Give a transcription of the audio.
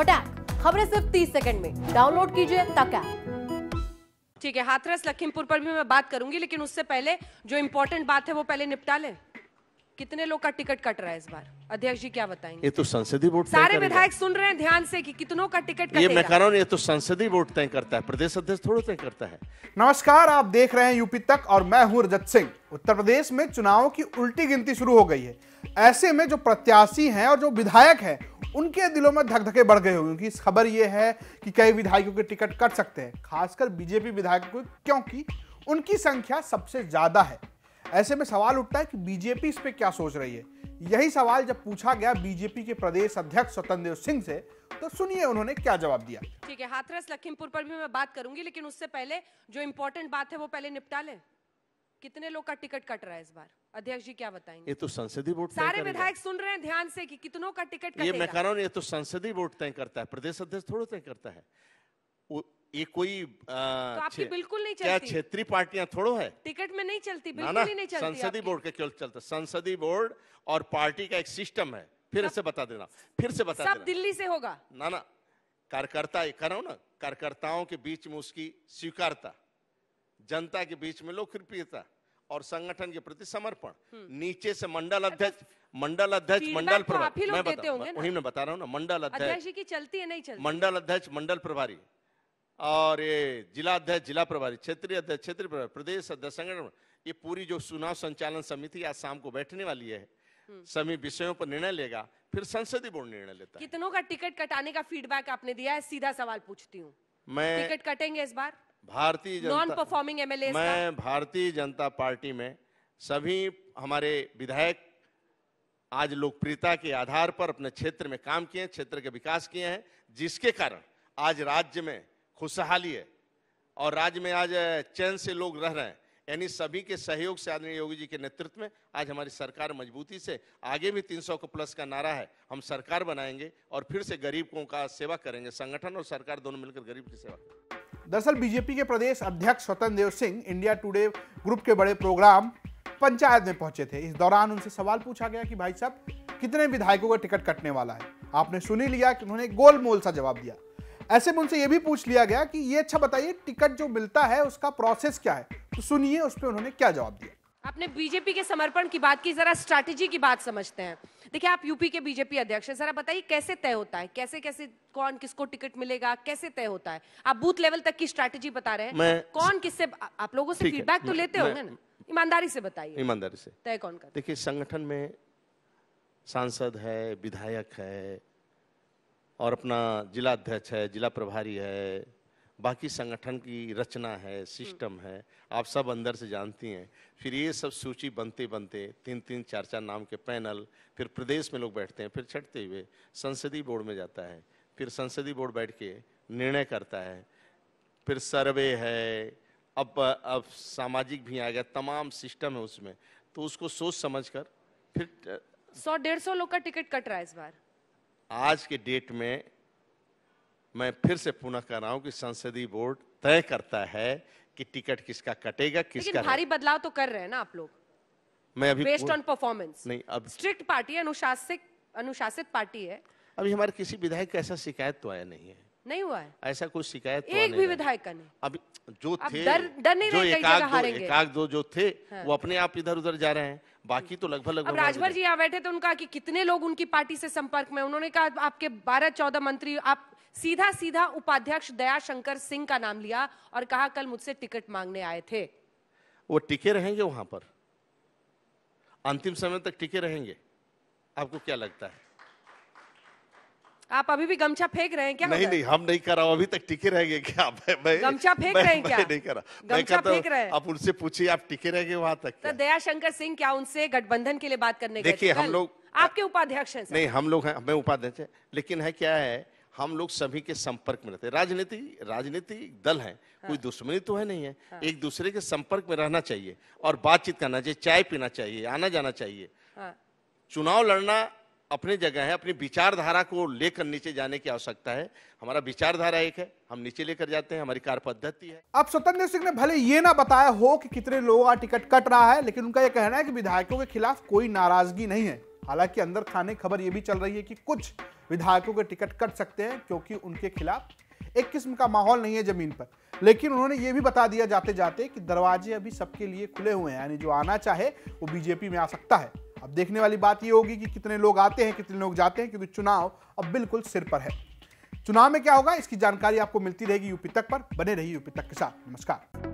फटाक खबरें सिर्फ 30 सेकंड में डाउनलोड कीजिए तक ऐप ठीक है हाथरस लखीमपुर पर भी मैं बात करूंगी लेकिन उससे पहले जो इम्पोर्टेंट बात है वो पहले निपटा ले कितने लोग का टिकट कट रहा है इस बार अध्यक्ष जी क्या बताएंगे ये तो संसदीय वोट सारे विधायक सुन रहे हैं ध्यान से कि कितनों का टिकट ये मैं कह मैकानोन ये तो संसदीय वोट तय करता है प्रदेश अध्यक्ष थोड़ा तय करता है नमस्कार आप देख रहे हैं यूपी तक और मैं हूं रजत सिंह उत्तर प्रदेश में चुनाव की उल्टी गिनती शुरू हो गई है ऐसे में जो प्रत्याशी है और जो विधायक है उनके दिलों में धकधके बढ़ गए होंगे क्योंकि खबर यह है कि कई विधायकों के टिकट कट सकते हैं खासकर बीजेपी विधायकों क्योंकि उनकी संख्या सबसे ज़्यादा है ऐसे में सवाल उठता है कि बीजेपी इस पर क्या सोच रही है यही सवाल जब पूछा गया बीजेपी के प्रदेश अध्यक्ष स्वतंत्र देव सिंह से तो सुनिए उन्होंने क्या जवाब दिया ठीक है हाथरस लखीमपुर पर भी मैं बात करूंगी लेकिन उससे पहले जो इम्पोर्टेंट बात है वो पहले निपटा लें कितने लोग का टिकट कट रहा है इस बार अध्यक्ष जी क्या बताएंगे ये तो संसदीय वोट सारे विधायक सुन रहे हैं ध्यान से कि कितनों का टिकट ये मैं कह रहा हूँ ये तो संसदीय वोट तय करता है प्रदेश अध्यक्ष थोड़ा तय करता है ये कोई आ, तो बिल्कुल नहीं चलती क्षेत्रीय पार्टियां थोड़ो है टिकट में नहीं चलती बिल्कुल ना, ही नहीं चलती संसदीय बोर्ड का क्यों चलता संसदीय बोर्ड और पार्टी का एक सिस्टम है फिर से बता देना फिर से बता सब देना दिल्ली से होगा ना ना कार्यकर्ता ये कर ना कार्यकर्ताओं के बीच में उसकी स्वीकारता जनता के बीच में लोकप्रियता और संगठन के प्रति समर्पण हम्म। नीचे से मंडल अध्यक्ष मंडल अध्यक्ष मंडल तो प्रभारी मैं बता, वही मैं बता रहा हूँ ना मंडल अध्यक्ष की चलती है नहीं चलती मंडल अध्यक्ष मंडल प्रभारी और ये जिला अध्यक्ष जिला प्रभारी क्षेत्रीय अध्यक्ष क्षेत्रीय प्रभारी प्रदेश अध्यक्ष संगठन ये पूरी जो चुनाव संचालन समिति आज शाम को बैठने वाली है हम्म। सभी विषयों पर निर्णय लेगा फिर संसदीय बोर्ड निर्णय लेता कितनों का टिकट कटाने का फीडबैक आपने दिया है सीधा सवाल पूछती हूँ मैं टिकट कटेंगे इस बार भारतीय नॉन परफॉर्मिंग एमएलए मैं भारतीय जनता पार्टी में सभी हमारे विधायक आज लोकप्रियता के आधार पर अपने क्षेत्र में काम किए क्षेत्र के विकास किए हैं जिसके कारण आज राज्य में खुशहाली है और राज्य में आज चैन से लोग रह रहे हैं यानी सभी के सहयोग से आदरणीय योगी जी के नेतृत्व में आज हमारी सरकार मजबूती से आगे भी 300 सौ प्लस का नारा है हम सरकार बनाएंगे और फिर से गरीबों का सेवा करेंगे संगठन और सरकार दोनों मिलकर गरीब की सेवा दरअसल बीजेपी के प्रदेश अध्यक्ष Swatantra Dev Singh India Today group के बड़े प्रोग्राम पंचायत में पहुंचे थे इस दौरान उनसे सवाल पूछा गया कि भाई साहब कितने विधायकों का टिकट कटने वाला है आपने सुनी लिया कि उन्होंने गोल मोल सा जवाब दिया ऐसे में उनसे यह भी पूछ लिया गया कि ये अच्छा बताइए टिकट जो मिलता है उसका प्रोसेस क्या है तो सुनिए उस पर उन्होंने क्या जवाब दिया आपने बीजेपी के समर्पण की बात की जरा स्ट्रैटेजी की बात समझते हैं देखिए आप यूपी के बीजेपी अध्यक्ष हैं जरा बताइए कैसे तय होता है कैसे कैसे कौन किसको टिकट मिलेगा कैसे तय होता है आप बूथ लेवल तक की स्ट्रैटेजी बता रहे हैं कौन किससे आप लोगों से फीडबैक तो लेते होंगे ना ईमानदारी से बताइए ईमानदारी से तय कौन कर देखिए संगठन में सांसद है विधायक है और अपना जिला अध्यक्ष है जिला प्रभारी है बाकी संगठन की रचना है सिस्टम है आप सब अंदर से जानती हैं फिर ये सब सूची बनते बनते तीन तीन चार चार नाम के पैनल फिर प्रदेश में लोग बैठते हैं फिर छठते हुए संसदीय बोर्ड में जाता है फिर संसदीय बोर्ड बैठ के निर्णय करता है फिर सर्वे है अब अब सामाजिक भी आ गया तमाम सिस्टम है उसमें तो उसको सोच समझ कर फिर सौ डेढ़ सौ लोग का टिकट कट रहा है इस बार आज के डेट में मैं फिर से पुनः कह रहा हूं कि संसदीय बोर्ड तय करता है कि टिकट किसका कटेगा किसका भारी बदलाव तो कर रहे हैं ना आप लोग मैं अभी बेस्ड ऑन परफॉर्मेंस नहीं अब स्ट्रिक्ट पार्टी है अनुशासित अनुशासित पार्टी है अभी हमारे किसी विधायक का ऐसा शिकायत तो आया नहीं है नहीं हुआ है ऐसा कोई शिकायत तो एक भी विधायक का नहीं अभी जो थे डर, नहीं जो एकाग दो, एकाग दो जो थे हाँ। वो अपने आप इधर उधर जा रहे हैं बाकी तो लगभग लगभग राजभर जी यहाँ बैठे तो उनका कि कितने लोग उनकी पार्टी से संपर्क में उन्होंने कहा आपके बारह चौदह मंत्री आप सीधा सीधा उपाध्यक्ष दयाशंकर सिंह का नाम लिया और कहा कल मुझसे टिकट मांगने आए थे वो टिके रहेंगे वहां पर अंतिम समय तक टिके रहेंगे आपको क्या लगता है आप अभी भी गमछा फेंक रहे हैं क्या नहीं नहीं हम नहीं कर रहा हूँ अभी तक टिके रहेंगे क्या मैं, गमछा फेंक रहे हैं क्या नहीं कर रहा गमछा फेंक रहे हैं आप उनसे पूछिए आप टिके रहेंगे वहाँ तक तो दया शंकर सिंह क्या उनसे गठबंधन के लिए बात करने देखिए हम लोग आपके उपाध्यक्ष हैं नहीं हम लोग हैं मैं उपाध्यक्ष है लेकिन है क्या है हम लोग सभी के संपर्क में रहते हैं राजनीति राजनीति दल है हाँ। कोई दुश्मनी तो है नहीं है हाँ। एक दूसरे के संपर्क में रहना चाहिए और बातचीत करना चाहिए चाय पीना चाहिए आना जाना चाहिए हाँ। चुनाव लड़ना अपने जगह है अपनी विचारधारा को लेकर नीचे जाने की आवश्यकता है हमारा विचारधारा एक है हम नीचे लेकर जाते हैं हमारी कार्य पद्धति है अब स्वतंत्र सिंह ने भले ये ना बताया हो कि कितने लोगों का टिकट कट रहा है लेकिन उनका यह कहना है कि विधायकों के खिलाफ कोई नाराजगी नहीं है हालांकि अंदर खाने खबर यह भी चल रही है कि कुछ विधायकों के टिकट कट सकते हैं क्योंकि उनके खिलाफ एक किस्म का माहौल नहीं है जमीन पर लेकिन उन्होंने ये भी बता दिया जाते जाते कि दरवाजे अभी सबके लिए खुले हुए हैं यानी जो आना चाहे वो बीजेपी में आ सकता है अब देखने वाली बात यह होगी कि कितने लोग आते हैं कितने लोग जाते हैं क्योंकि चुनाव अब बिल्कुल सिर पर है चुनाव में क्या होगा इसकी जानकारी आपको मिलती रहेगी यूपी तक पर बने रही यूपी तक के साथ नमस्कार